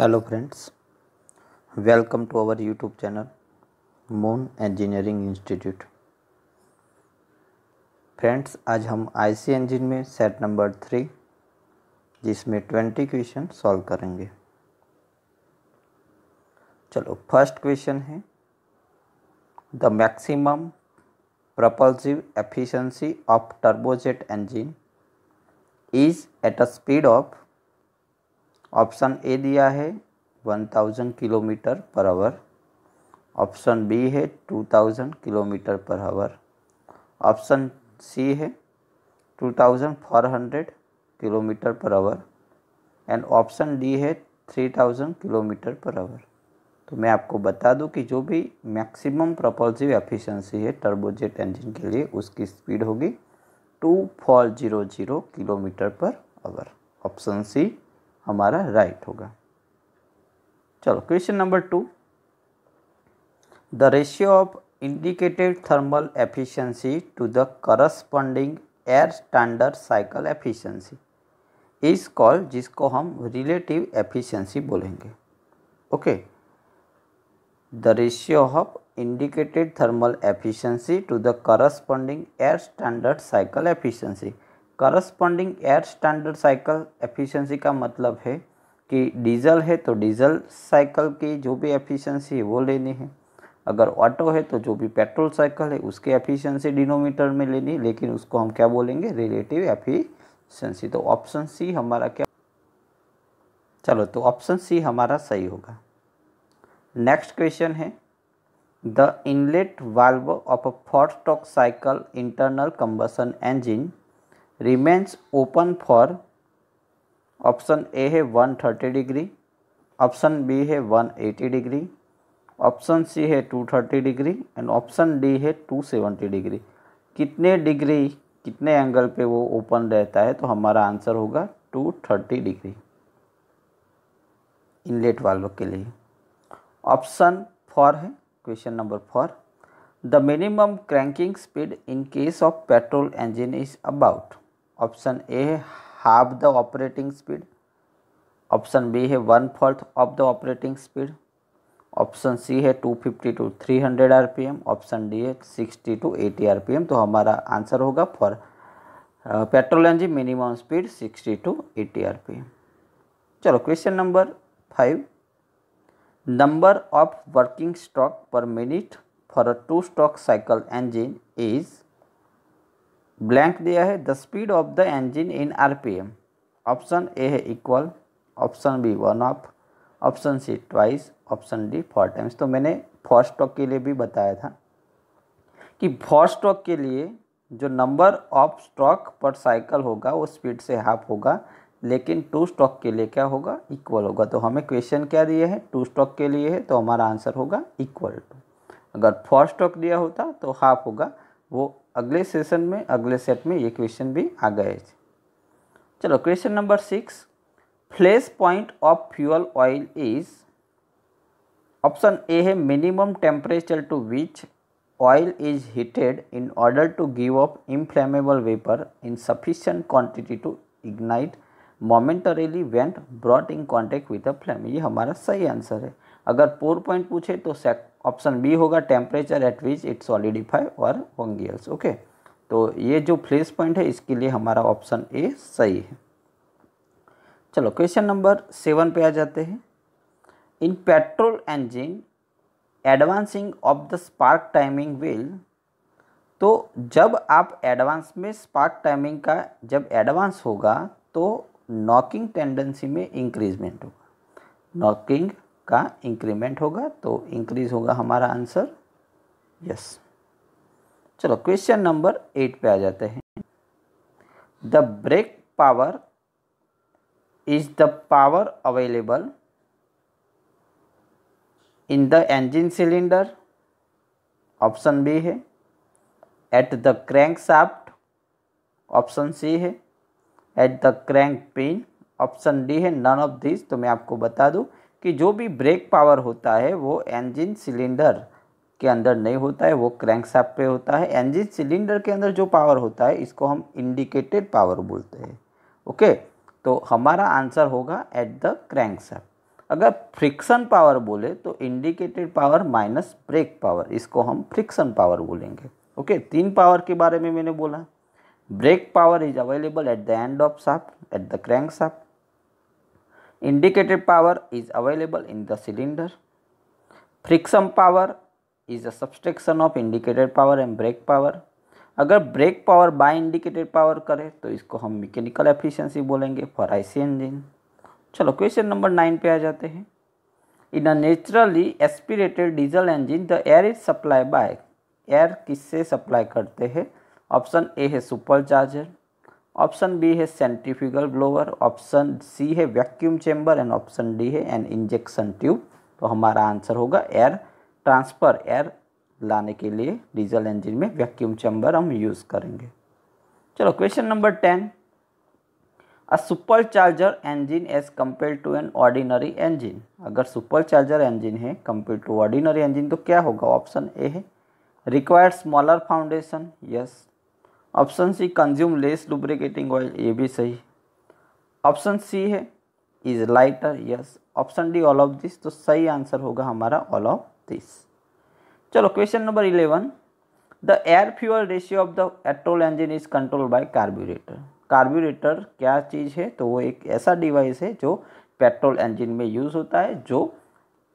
Hello friends welcome to our YouTube channel moon engineering institute friends आज हम IC engine में set number three जिसमें twenty question solve करेंगे चलो first question है the maximum propulsive efficiency of turbojet engine is at a speed of option A दिया है 1000 kilometre per hour option B है 2000 kilometre per hour option C है 2400 kilometre per our and option D है 3000 kilometre per our तो मैं आपको बता दूं कि जो भी मैक्सिमम प्रपोजिव एफिशिएंसी है टर्बोजेट इंजन के लिए उसकी स्पीड होगी two four zero zero kilometre per hour option C हमारा राइट होगा चलो question number two the ratio of indicated thermal efficiency to the corresponding air standard cycle efficiency is called जिसको हम relative efficiency बोलेंगे okay the ratio of indicated thermal efficiency to the corresponding air standard cycle efficiency corresponding air standard cycle efficiency का मतलब है कि diesel है तो diesel cycle की जो भी एफिशिएंसी है वो लेनी है अगर ऑटो है तो जो भी पेट्रोल साइकिल है उसकी एफिशिएंसी डिनोमीटर में लेनी है लेकिन उसको हम क्या बोलेंगे रिलेटिव एफिशिएंसी तो ऑप्शन सी हमारा क्या चलो तो ऑप्शन सी हमारा सही होगा नेक्स्ट क्वेश्चन है the inlet valve of a four stroke cycle internal combustion engine remains open for option A है one thirty degree option B है one eighty degree option C है two thirty degree and option D है two seventy degree कितने degree कितने angle पे वो open रहता है तो हमारा आंसर होगा two thirty degree inlet valve के लिए ऑप्शन फॉर है question number four the minimum cranking speed in case of petrol engine is about option A है half the operating speed option B है one fourth of the operating speed option C है two fifty to three hundred R option D है sixty to eighty R तो हमारा answer होगा for petrol engine minimum speed sixty to eighty R चलो question number five number of working stroke per minute for a two stroke cycle engine is blank दिया है the speed of the engine in RPM option A है equal option B one of option C twice option D four times तो मैंने four stock के लिए भी बताया था कि फोर स्टॉक के लिए जो number of stroke per cycle होगा वो स्पीड से हाफ होगा लेकिन टू स्टॉक के लिए क्या होगा इक्वल होगा तो हमें क्वेश्चन क्या दिया है टू स्टॉक के लिए है तो हमारा आंसर होगा इक्वल टू अगर फोर स्टॉक दिया होता तो हाफ होगा वो अगले सेशन में अगले सेट में ये क्वेश्चन भी आ गए चलो question number six flash point of fuel oil is option A है minimum temperature to which oil is heated in order to give up inflammable vapour in sufficient quantity to ignite momentarily when brought in contact with a flame ये हमारा सही answer है अगर पोर point पूछे तो सेक option B होगा temperature at which it solidify और वंगियल्स ओके तो ये जो फ्लेस पॉइंट है इसके लिए हमारा ऑप्शन ए सही है चलो क्वेश्चन नंबर सेवन पे आ जाते हैं in petrol engine advancing of the spark timing will तो जब आप एडवांस में स्पार्क टाइमिंग का जब एडवांस होगा तो नॉकिंग टेंडेंसी में इंक्रीजमेंट होगा नॉकिंग का इंक्रीमेंट होगा तो इंक्रीज होगा हमारा आंसर यस चलो क्वेश्चन नंबर एट पे आ जाते हैं the brake power is the power available in the engine cylinder option B है at the crank shaft option C है at the crank pin option D है नन ऑफ दिस तो मैं आपको बता दूं कि जो भी ब्रेक पावर होता है वो इंजन सिलेंडर के अंदर नहीं होता है वो क्रैंकशाफ्ट पे होता है इंजन सिलेंडर के अंदर जो पावर होता है इसको हम इंडिकेटेड पावर बोलते हैं ओके तो हमारा आंसर होगा एट द सैप अगर फ्रिक्शन पावर बोले तो indicated power minus brake power इसको हम फ्रिक्शन पावर बोलेंगे ओके तीन पावर के बारे में मैंने बोला brake power is available at the end of shaft at the crank shaft Indicated power is available in the cylinder. Friction power is a subtraction of indicated power and brake power. अगर brake power by indicated power करें तो इसको हम mechanical efficiency बोलेंगे for IC engine चलो question number nine पे आ जाते हैं in a naturally aspirated diesel engine the air is supply by air किससे सप्लाई करते हैं ऑप्शन ए है सुपर चार्जर ऑप्शन बी है सेंट्रीफ्यूगल ब्लोअर ऑप्शन सी है vacuum chamber and option D है एन इंजेक्शन ट्यूब तो हमारा answer होगा एयर ट्रांसफ़र एयर लाने के लिए डीजल इंजन में वैक्यूम चैम्बर हम यूज़ करेंगे चलो question number ten a super charger engine as compare to an ordinary engine अगर सुपर चार्जर इंजन है कम्पेयर टू ऑर्डिनरी इंजिन तो क्या होगा ऑप्शन ए है required smaller foundation yes option C consume less lubricating oil ये भी सही option C है is lighter yes option D all of this तो सही आंसर होगा हमारा ऑल ऑफ दिस चलो question number eleven the air fuel ratio of the petrol engine is control by carburettor carburettor क्या चीज़ है तो वो एक ऐसा डिवाइस है जो पेट्रोल इंजन में यूज़ होता है जो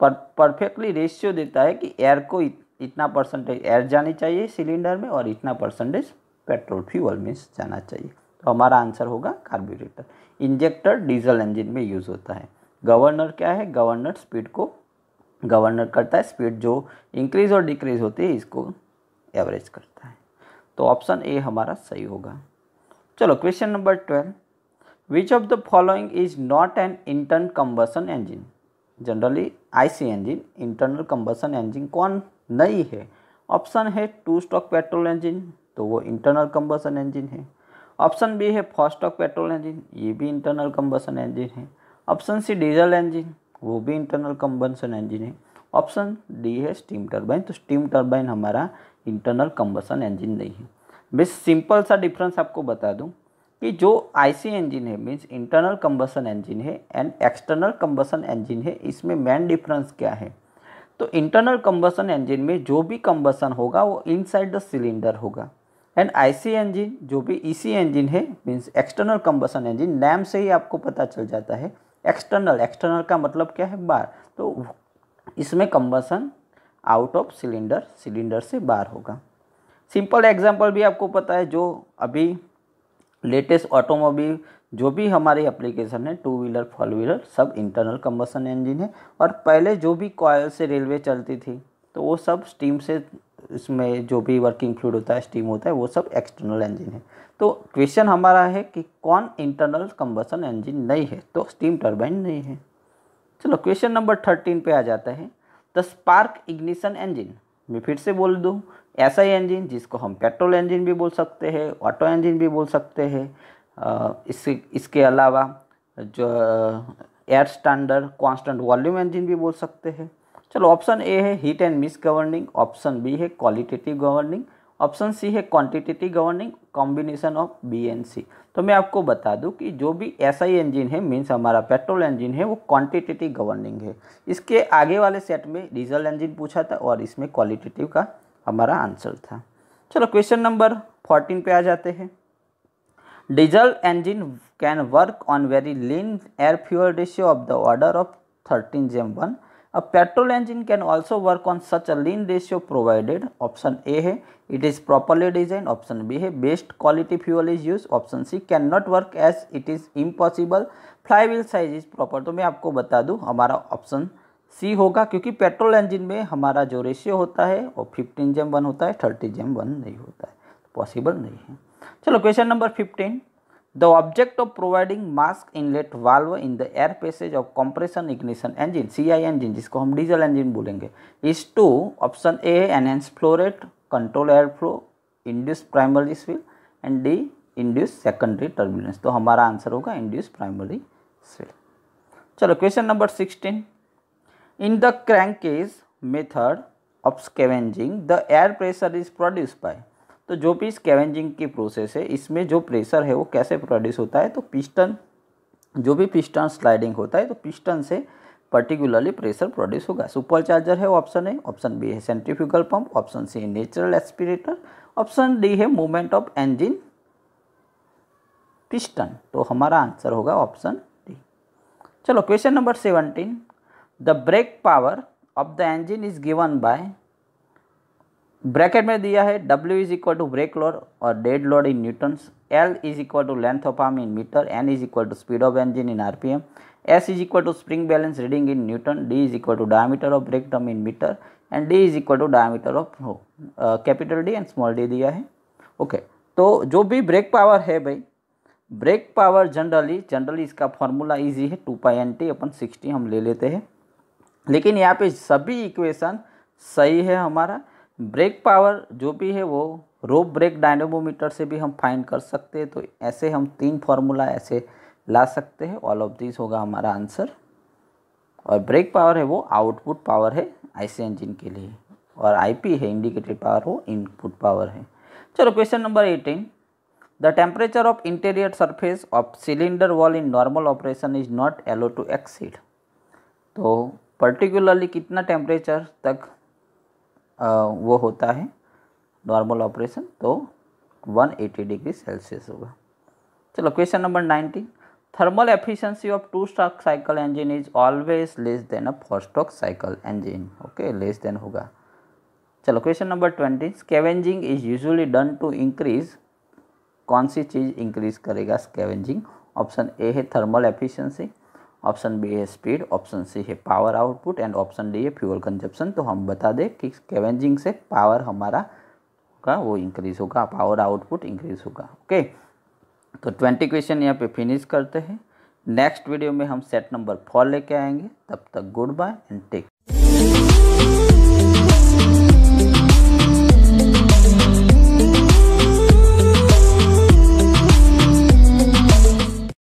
पर परफेक्टली रेशियो देता है कि एयर को इत, इतना परसेंटेज एयर जानी चाहिए सिलेंडर में और इतना परसेंटेज पेट्रोल फ्यूल में जाना चाहिए तो हमारा आंसर होगा कार्बोरेटर इंजेक्टर डीजल इंजन में यूज़ होता है गवर्नर क्या है गवर्नर स्पीड को गवर्नर करता है स्पीड जो इंक्रीज और डिक्रीज होती है इसको एवरेज करता है तो ऑप्शन ए हमारा सही होगा चलो question number twelve which of the following is not an intern combustion engine generally IC engine internal combustion engine कौन नहीं है ऑप्शन है टू स्टॉक पेट्रोल इंजिन तो वो इंटरनल कम्बसन इंजन है ऑप्शन बी है फॉस्टॉक पेट्रोल इंजन ये भी इंटरनल कम्बसन इंजन है ऑप्शन सी डीजल इंजन वो भी इंटरनल कम्बसन इंजन है ऑप्शन डी है स्टीम टर्बाइन तो स्टीम टर्बाइन हमारा इंटरनल कम्बसन इंजन नहीं है मीन्स सिंपल सा डिफरेंस आपको बता दूँ कि जो आईसी इंजन है मीन्स इंटरनल कम्बसन इंजन है एंड एक्सटर्नल कम्बसन इंजन है इसमें मेन डिफरेंस क्या है तो इंटरनल कम्बसन इंजन में जो भी कम्बसन होगा वो इनसाइड द सिलेंडर होगा एंड आईसी इंजन जो भी ईसी e इंजन है means external combustion engine name से ही आपको पता चल जाता है एक्सटर्नल एक्सटर्नल का मतलब क्या है बार तो इसमें combustion out of cylinder cylinder से बाहर होगा सिंपल एग्जांपल भी आपको पता है जो अभी लेटेस्ट ऑटोमोबाइल जो भी हमारी एप्लीकेशन है टू व्हीलर फोर व्हीलर सब इंटरनल कंबसन इंजन है और पहले जो भी कॉयल से रेलवे चलती थी तो वो सब स्टीम से इसमें जो भी वर्किंग फ्लूड होता है स्टीम होता है वो सब एक्सटर्नल इंजन है तो क्वेश्चन हमारा है कि कौन इंटरनल कंबसन इंजन नहीं है तो स्टीम टर्बाइन नहीं है चलो क्वेश्चन नंबर थर्टीन पे आ जाता है द स्पार्क इग्निशन इंजन मैं फिर से बोल दूँ ऐसा ही इंजन जिसको हम पेट्रोल इंजन भी बोल सकते हैं ऑटो इंजन भी बोल सकते हैं इसके इसके अलावा जो air standard constant volume engine भी बोल सकते हैं चलो ऑप्शन ए है hit and miss governing option B है क्वालिटेटिव गवर्निंग ऑप्शन सी है quantitative governing combination of B and C तो मैं आपको बता दूं कि जो भी एस आई इंजन है मीन्स हमारा पेट्रोल इंजन है वो क्वांटिटेटिव गवर्निंग है इसके आगे वाले सेट में डीजल इंजन पूछा था और इसमें क्वालिटेटिव का हमारा आंसर था चलो क्वेश्चन नंबर फोर्टीन पे आ जाते हैं diesel engine can work on very lean air fuel ratio of the order of thirteen जेम वन अब petrol engine can also work on such a lean ratio provided option A है it is properly design option B है best quality fuel is use option C can not work as it is impossible fly wheel size is proper तो मैं आपको बता दूँ हमारा option C होगा क्योंकि पेट्रोल इंजन में हमारा जो रेशियो होता है वो फिफ्टीन जेम वन होता है थर्टी जेम वन नहीं होता है पॉसिबल नहीं है चलो question number fifteen The object of providing mask inlet valve in the air passage of compression ignition engine CI engine जिसको हम डीजल इंजन बोलेंगे is to option A enhance flow rate control airflow induce primary swill and D induce secondary turbulence तो हमारा answer होगा induce primary swill चलो question number 16 in the crankcase method of scavenging the air pressure is produced by तो जो भी scavenging की process है इसमें जो प्रेशर है वो कैसे प्रोड्यूस होता है तो पिस्टन जो भी पिस्टन स्लाइडिंग होता है तो पिस्टन से पर्टिकुलरली प्रेशर प्रोड्यूस होगा सुपर चार्जर है ऑप्शन है ऑप्शन बी है सेंट्रीफ्यूगल पंप ऑप्शन सी है नेचुरल एस्पिरेटर ऑप्शन डी है मूवमेंट ऑफ एंजिन पिस्टन तो हमारा आंसर होगा ऑप्शन डी चलो question number seventeen the brake power of the engine is given by bracket में दिया है W is equal to brake load और dead load in newtons L is equal to length of arm in metre N is equal to speed of engine in RPM S is equal to spring balance reading in newton D is equal to diameter of brake drum in metre and D is equal to diameter of capital D and small D दिया है okay okay. तो जो भी break power है भाई brake power generally generally इसका formula easy है two pi N T अपन सिक्सटी हम ले लेते हैं लेकिन यहाँ पे सभी इक्वेशन सही है हमारा ब्रेक पावर जो भी है वो रोप ब्रेक डायनेमोमीटर से भी हम फाइंड कर सकते हैं तो ऐसे हम तीन फार्मूला ऐसे ला सकते हैं ऑल ऑफ दिस होगा हमारा आंसर और ब्रेक पावर है वो आउटपुट पावर है आईसी इंजन के लिए और आईपी है इंडिकेटेड पावर वो इनपुट पावर है चलो question number eighteen the temperature of interior surface of cylinder wall in normal operation is not allow to exceed तो पर्टिकुलरली कितना टेम्परेचर तक वो होता है नॉर्मल ऑपरेशन तो 180 डिग्री सेल्सियस होगा चलो question number 19 thermal efficiency of two stroke cycle engine is always less than a four stroke cycle engine okay less than होगा चलो question number twenty scavenging is usually done to increase कौन सी चीज़ increase करेगा scavenging option A है thermal efficiency option B है speed option C है power output and option D है फ्यूअल कंजप्शन तो हम बता दें कि स्केवेंजिंग से पावर हमारा का वो इंक्रीज होगा पावर आउटपुट इंक्रीज होगा ओके तो ट्वेंटी क्वेश्चन यहाँ पे फिनिश करते हैं नेक्स्ट वीडियो में हम सेट नंबर फोर लेके आएंगे तब तक गुड बाय एंड टेक